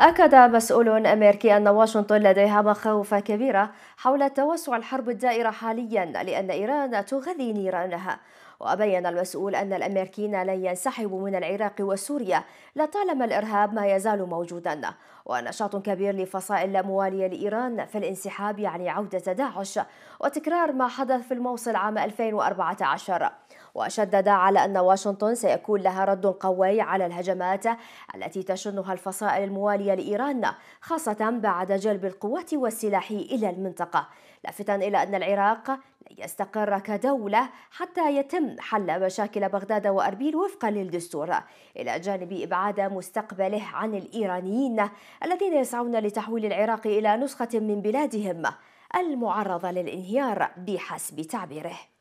أكد مسؤول أمريكي أن واشنطن لديها مخاوف كبيرة حول توسع الحرب الدائرة حاليا لأن إيران تغذي نيرانها وأبين المسؤول أن الأمريكيين لن ينسحبوا من العراق وسوريا لطالما الإرهاب ما يزال موجودا ونشاط كبير لفصائل موالية لإيران في الانسحاب يعني عودة داعش وتكرار ما حدث في الموصل عام 2014 وشدد على أن واشنطن سيكون لها رد قوي على الهجمات التي تشنها الفصائل الموالية لإيران خاصة بعد جلب القوات والسلاح إلى المنطقة لافتا إلى أن العراق لن يستقر كدولة حتى يتم حل مشاكل بغداد وأربيل وفقا للدستور إلى جانب إبعاد مستقبله عن الإيرانيين الذين يسعون لتحويل العراق إلى نسخة من بلادهم المعرضة للانهيار بحسب تعبيره